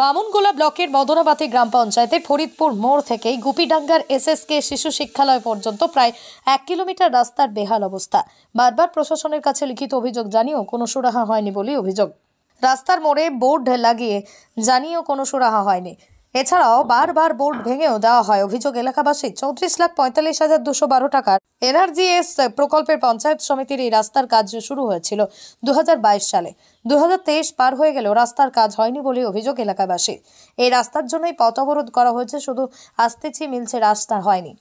বামুনগোলা ব্লকের মদনাবাতি গ্রাম পঞ্চায়েতের ফরিদপুর মোড় থেকে গুপিডাঙ্গার এসএসকে শিশু শিক্ষালয় পর্যন্ত প্রায় এক কিলোমিটার রাস্তার বেহাল অবস্থা বারবার প্রশাসনের কাছে লিখিত অভিযোগ জানিয়েও কোনো সুরাহা হয়নি বলেই অভিযোগ রাস্তার মোড়ে বোর্ড লাগিয়ে জানিয়েও কোনো সুরাহা হয়নি এছাড়াও বারবার বোর্ড ভেঙেও দেওয়া হয় অভিযোগ এলাকাবাসী চৌত্রিশ লাখ পঁয়তাল্লিশ হাজার দুশো বারো টাকার এনআরজি এস প্রকল্পের পঞ্চায়েত সমিতির এই রাস্তার কাজ শুরু হয়েছিল দু সালে দু পার হয়ে গেলেও রাস্তার কাজ হয়নি বলে অভিযোগ এলাকাবাসীর এই রাস্তার জন্যই পথ অবরোধ করা হয়েছে শুধু আসতেছি মিলছে রাস্তা হয়নি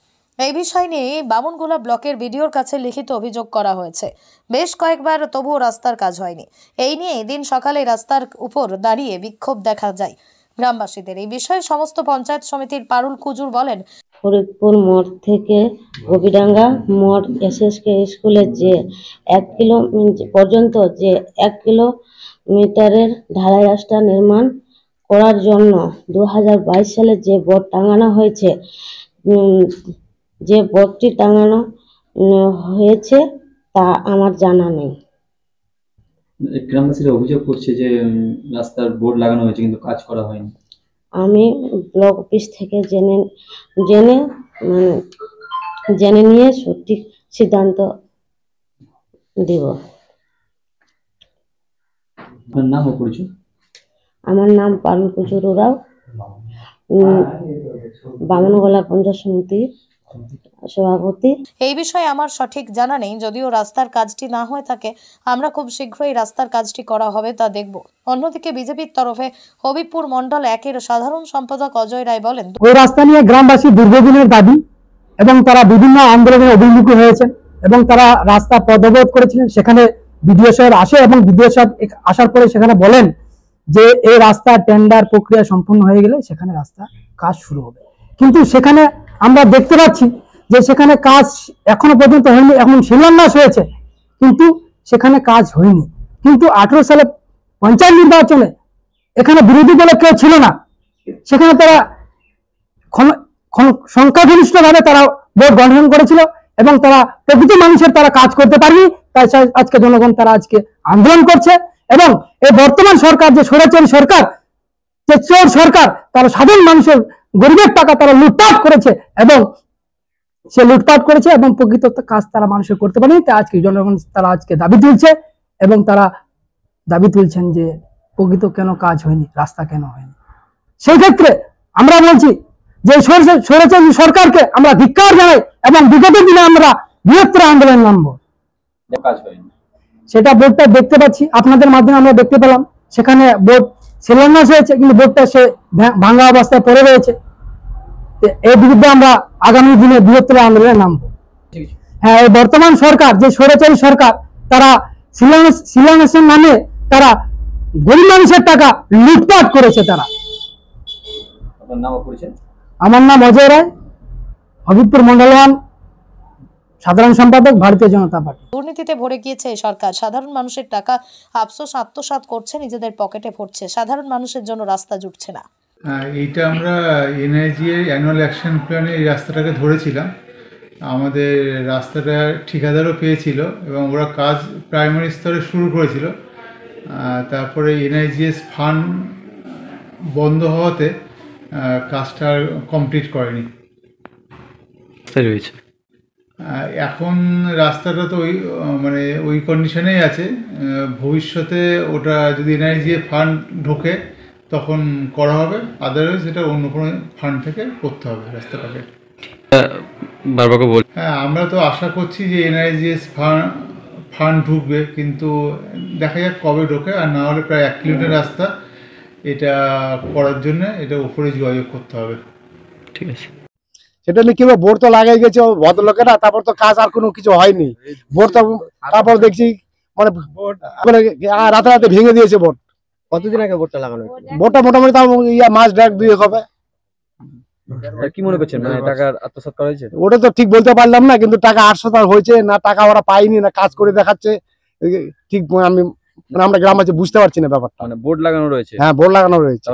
এই বিষয় নিয়ে বামুনগোলা ব্লকের বিডিওর কাছে লিখিত অভিযোগ করা হয়েছে বেশ কয়েকবার তবুও রাস্তার কাজ হয়নি এই নিয়ে দিন সকালে রাস্তার উপর দাঁড়িয়ে বিক্ষোভ দেখা যায় গ্রামবাসীদের এই বিষয়ে সমস্ত পঞ্চায়েত সমিতির পারুল কুজুর বলেন ফরিদপুর মোড় থেকে গবিডাঙ্গা মোড় এসএসকে স্কুলে যে এক কিলো পর্যন্ত যে এক কিলোমিটারের ঢালাই রাস্তা নির্মাণ করার জন্য দু সালে যে বট টাঙানো হয়েছে যে বটটি টাঙানো হয়েছে তা আমার জানা নেই গ্রামবাসীরা অভিযোগ করছে যে রাস্তার বোর্ড লাগানো হয়েছে কিন্তু কাজ করা হয়নি আমি ব্লক অফিস থেকে জেনে জেনে মানে জেনে নিয়ে সঠিক সিদ্ধান্ত দেব আপনার নাম ও পরিচয় আমার নাম পারুল কুচুর ওরাও বামনগোলা পঞ্চায়েত সমিতির এই বিষয়ে আমার সঠিক জানা নেই যদিও রাস্তার কাজটি না হয়ে থাকে আমরা খুব শীঘ্রই রাস্তার কাজটি করা হবে তা দেখব অন্যদিকে বিজেপির তরফে হবিবপুর মন্ডল একের সাধারণ সম্পাদক অজয় রায় বলেন ওই রাস্তা নিয়ে গ্রামবাসী দীর্ঘদিনের দাবি এবং তারা বিভিন্ন আন্দোলনে অভিমুখী হয়েছেন এবং তারা রাস্তা পদবোধ করেছিলেন সেখানে বিডিও সাহেব আসে এবং বিডিও সাহেব আসার পরে সেখানে বলেন যে এই রাস্তা টেন্ডার প্রক্রিয়া সম্পূর্ণ হয়ে গেলে সেখানে রাস্তা কাজ শুরু হবে কিন্তু সেখানে আমরা দেখতে পাচ্ছি যে সেখানে কাজ এখনো পর্যন্ত হয়নি এখন শিলান্যাস হয়েছে কিন্তু সেখানে কাজ হয়নি কিন্তু আঠেরো সালে পঞ্চায়েত নির্বাচনে এখানে বিরোধী দলে কেউ ছিল না সেখানে তারা সংখ্যাগরিষ্ঠভাবে তারা ভোট গঠন করেছিল এবং তারা প্রকৃত মানুষের তারা কাজ করতে পারেনি তাই আজকে জনগণ তারা আজকে আন্দোলন করছে এবং এই বর্তমান সরকার যে স্বৈরাচারী সরকার যে চোর সরকার তারা সাধারণ মানুষের গরিবের টাকা তারা লুটপাট করেছে এবং সে লুটপাট করেছে এবং প্রকৃত কাজ তারা মানুষের করতে পারেনি তাই আজকে জনগণ তারা আজকে দাবি তুলছে এবং তারা দাবি তুলছেন যে প্রকৃত কেন কাজ হয়নি রাস্তা কেন হয়নি সেই ক্ষেত্রে আমরা বলছি যে সরেছেন সরকারকে আমরা ধিকার জানাই এবং বিগত দিনে আমরা বৃহত্তর আন্দোলন নামব সেটা বোর্ডটা দেখতে পাচ্ছি আপনাদের মাধ্যমে আমরা দেখতে পেলাম সেখানে বোর্ড শিলান্যাস হয়েছে কিন্তু বোর্ডটা সে ভাঙা অবস্থায় পড়ে রয়েছে এর বিরুদ্ধে আমরা আগামী দিনে বৃহত্তর আন্দোলনে নামব হ্যাঁ এই বর্তমান সরকার যে স্বৈরাচারী সরকার তারা শিলান্যাসের নামে তারা গরিব মানুষের টাকা লুটপাট করেছে তারা আমার নাম অজয় রায় হবিবপুর মন্ডলওয়ান সাধারণ সম্পাদক ভারতীয় জনতা পার্টি দুর্নীতিতে ভরে গিয়েছে এই সরকার সাধারণ মানুষের টাকা আফসোস আত্মসাত করছে নিজেদের পকেটে ভরছে সাধারণ মানুষের জন্য রাস্তা জুটছে না হ্যাঁ, এইটা আমরা এনআইজি এর অ্যানুয়াল অ্যাকশন প্ল্যানে এই রাস্তাটাকে ধরেছিলাম আমাদের রাস্তাটা ঠিকাদারও পেয়েছিল এবং ওরা কাজ প্রাইমারি স্তরে শুরু করেছিল তারপরে এনআইজিএস ফান্ড বন্ধ হওয়াতে কাজটা কমপ্লিট করেনি রয়েছে এখন রাস্তাটা তো ওই মানে ওই কন্ডিশনেই আছে ভবিষ্যতে ওটা যদি এনআইজিএ ফান্ড ঢোকে তখন করা হবে আদারওয়াইজ এটা অন্য কোনো ফান্ড থেকে করতে হবে রাস্তাটাকে হ্যাঁ আমরা তো আশা করছি যে এনআইজিএস ফান্ড ফান্ড ঢুকবে কিন্তু দেখা যাক কবে ঢোকে আর না হলে প্রায় এক কিলোমিটার রাস্তা এটা করার জন্য এটা উপরে যোগাযোগ করতে হবে ঠিক আছে সেটা নিয়ে কিভাবে বোর তো লাগাই গেছে ভদ্রলোকেরা তারপর তো কাজ আর কোনো কিছু হয়নি বোর তো তারপর দেখছি মানে রাতে মানে রাতে ভেঙে দিয়েছে বোট কতদিন আগে বোটটা লাগানো বোর্ডটা মোটামুটি তাও ইয়া মাস ডাক দুই হবে মানে ওটা তো ঠিক বলতে পারলাম না কিন্তু টাকা আটশো হয়েছে না টাকা ওরা না কাজ করে দেখাচ্ছে ঠিক মানে আমি মানে আমরা গ্রাম আছে বুঝতে পারছি না ব্যাপারটা বোর্ড লাগানো রয়েছে হ্যাঁ ভাঙা হয়েছে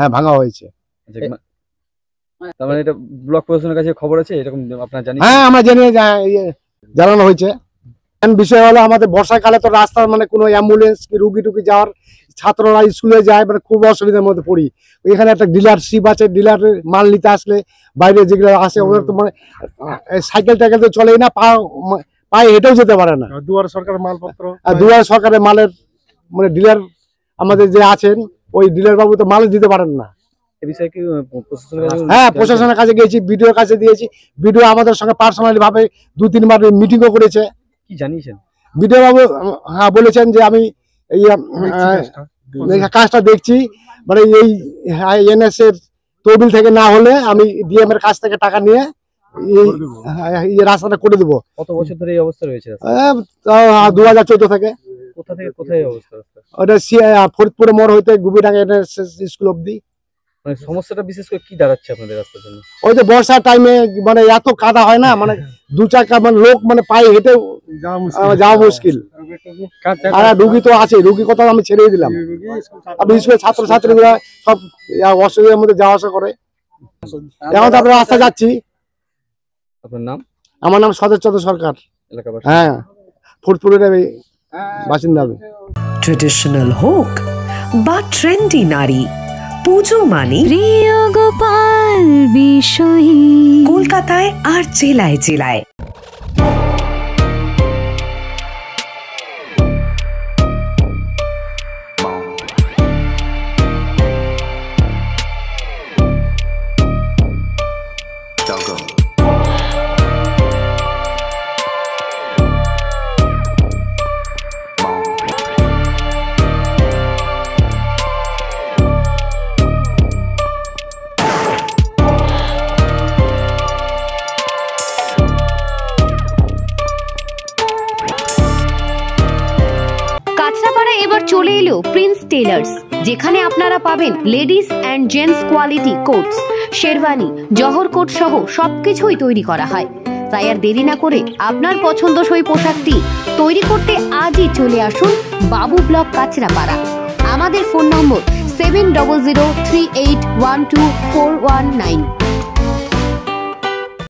হ্যাঁ, ভাঙা হয়েছে আচ্ছা, মানে এটা ব্লক প্রশাসনের কাছে খবর আছে এরকম হ্যাঁ আমরা জানি ইয়ে জানানো হয়েছে বিষয় হলো আমাদের বর্ষাকালে তো রাস্তার মানে কোনো অ্যাম্বুলেন্স কি রুগী টুকি যাওয়ার ছাত্ররা স্কুলে যায় মানে খুব অসুবিধার মধ্যে পড়ি এখানে একটা ডিলারশিপ আছে ডিলার মাল নিতে আসলে বাইরে যেগুলো আসে ওদের তো মানে সাইকেল টাইকেল তো চলেই না পা পায়ে হেঁটেও যেতে পারে না দুয়ার সরকারের মালপত্র দুয়ার সরকারের মালের মানে ডিলার আমাদের যে আছেন ওই ডিলার বাবু তো মাল দিতে পারেন না হ্যাঁ প্রশাসনের কাছে গিয়েছি বিডিওর কাছে দিয়েছি বিডিও আমাদের সঙ্গে পার্সোনালি ভাবে দু তিনবার মিটিংও করেছে কি জানিয়েছেন বিডিও বাবু হ্যাঁ বলেছেন যে আমি কাজটা দেখছি মানে এই হ্যাঁ, এনএস এর তহবিল থেকে না হলে আমি ডিএম এর কাছ থেকে টাকা নিয়ে এই হ্যাঁ, রাস্তাটা করে দেবো কত বছর ধরে এই অবস্থা রয়েছে হ্যাঁ, দু হাজার চোদ্দ থেকে কোথা থেকে কোথায় অবস্থা ওটা ফরিদপুরে মোড় হইতে গুবিডাঙ্গা স্কুল অব্দি মানে সমস্যাটা বিশেষ করে কি দাঁড়াচ্ছে আপনাদের রাস্তার জন্য ওই যে বর্ষার টাইমে মানে এত কাদা হয় না মানে দু চাকা মানে লোক মানে পায়ে হেঁটে যাওয়া মুশকিল আর রুগী তো আছে রুগী কথা আমি ছেড়ে দিলাম আপনি স্কুলের ছাত্রছাত্রীরা সব অসুবিধার মধ্যে যাওয়া আসা করে এখন তো আমরা রাস্তা যাচ্ছি আপনার নাম আমার নাম সদরচন্দ্র সরকার হ্যাঁ ফুটপুরের আমি ট্রেডিশনাল হোক বা ট্রেন্ডি নারী পুজো মানে প্রিয় গোপাল বিষয়ী কলকাতায় আর জেলায় জেলায় চলে এলো প্রিন্স টেলার্স যেখানে আপনারা পাবেন ladies and gents quality coats sherwani Jawahar coat সহ সবকিছুই তৈরি করা হয় তাই আর দেরি না করে আপনার পছন্দসই পোশাকটি তৈরি করতে আজই চলে আসুন বাবু ব্লক কাচরাপাড়া আমাদের phone number seven double zero three eight one two four one nine